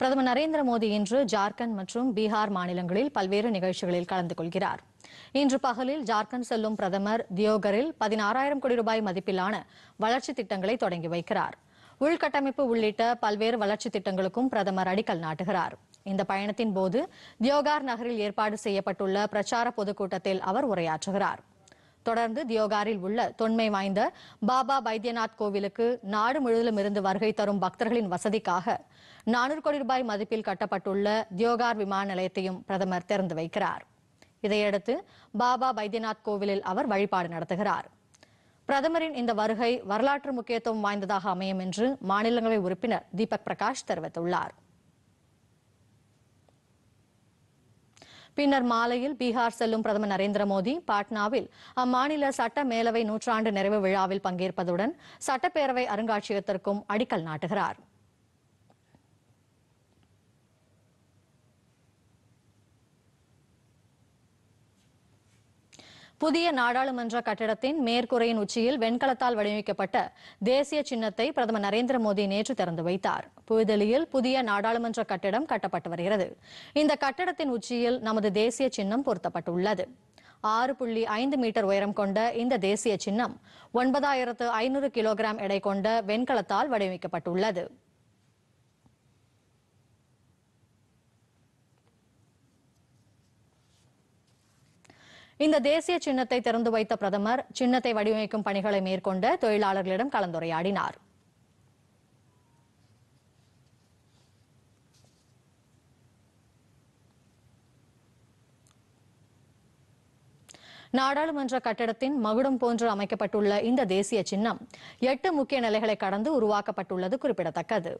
பிரதமர் நரேந்திர மோடி இன்று ஜார்க்கண்ட் மற்றும் பீகார் மாநிலங்களில் பல்வேறு நிகழ்ச்சிகளில் கலந்து கொள்கிறார் இன்று பகலில் ஜார்க்கண்ட் செல்லும் பிரதமர் தியோகரில் பதினாறாயிரம் கோடி ரூபாய் மதிப்பிலான வளர்ச்சி திட்டங்களை தொடங்கி வைக்கிறார் உள்கட்டமைப்பு உள்ளிட்ட பல்வேறு வளர்ச்சி திட்டங்களுக்கும் பிரதமர் அடிக்கல் நாட்டுகிறார் இந்த பயணத்தின் போது தியோகார் நகரில் ஏற்பாடு செய்யப்பட்டுள்ள பிரச்சார பொதுக்கூட்டத்தில் அவர் உரையாற்றுகிறாா் தொடர்ந்து தியோகாரில் உள்ள தொன்மை வாய்ந்த பாபா பைத்தியநாத் கோவிலுக்கு நாடு முழுவதிலும் இருந்து வருகை தரும் பக்தர்களின் வசதிக்காக நானூறு கோடி ரூபாய் மதிப்பில் கட்டப்பட்டுள்ள தியோகார் விமான நிலையத்தையும் பிரதமர் திறந்து வைக்கிறார் இதையடுத்து பாபா பைத்தியநாத் கோவிலில் அவர் வழிபாடு நடத்துகிறார் பிரதமரின் இந்த வருகை வரலாற்று முக்கியத்துவம் வாய்ந்ததாக அமையும் என்று மாநிலங்களவை உறுப்பினர் தீபக் பிரகாஷ் தெரிவித்துள்ளார் பின்னர் மாலையில் பீகார் செல்லும் பிரதமர் நரேந்திர மோடி பாட்னாவில் அம்மாநில சட்ட மேலவை நூற்றாண்டு நிறைவு விழாவில் பங்கேற்பதுடன் சட்டப்பேரவை அருங்காட்சியகத்திற்கும் அடிக்கல் நாட்டுகிறார் புதிய நாடாளுமன்ற கட்டிடத்தின் மேற்கூரையின் உச்சியில் வெண்கலத்தால் வடிவமைக்கப்பட்ட தேசிய சின்னத்தை பிரதமர் நரேந்திர மோடி நேற்று திறந்து வைத்தார் புதுதில்லியில் புதிய நாடாளுமன்ற கட்டிடம் கட்டப்பட்டு வருகிறது இந்த கட்டடத்தின் உச்சியில் நமது தேசிய சின்னம் பொருத்தப்பட்டுள்ளது ஆறு புள்ளி ஐந்து மீட்டர் உயரம் கொண்ட இந்த தேசிய சின்னம் ஒன்பதாயிரத்து ஐநூறு கிலோகிராம் எடை கொண்ட வெண்கலத்தால் வடிவமைக்கப்பட்டுள்ளது இந்த தேசிய சின்னத்தை திறந்து வைத்த பிரதமர் சின்னத்தை வடிவமைக்கும் பணிகளை மேற்கொண்ட தொழிலாளர்களிடம் கலந்துரையாடினார் நாடாளுமன்ற கட்டடத்தின் மகுடம் போன்று அமைக்கப்பட்டுள்ள இந்த தேசிய சின்னம் எட்டு முக்கிய நிலைகளை கடந்து உருவாக்கப்பட்டுள்ளது குறிப்பிடத்தக்கது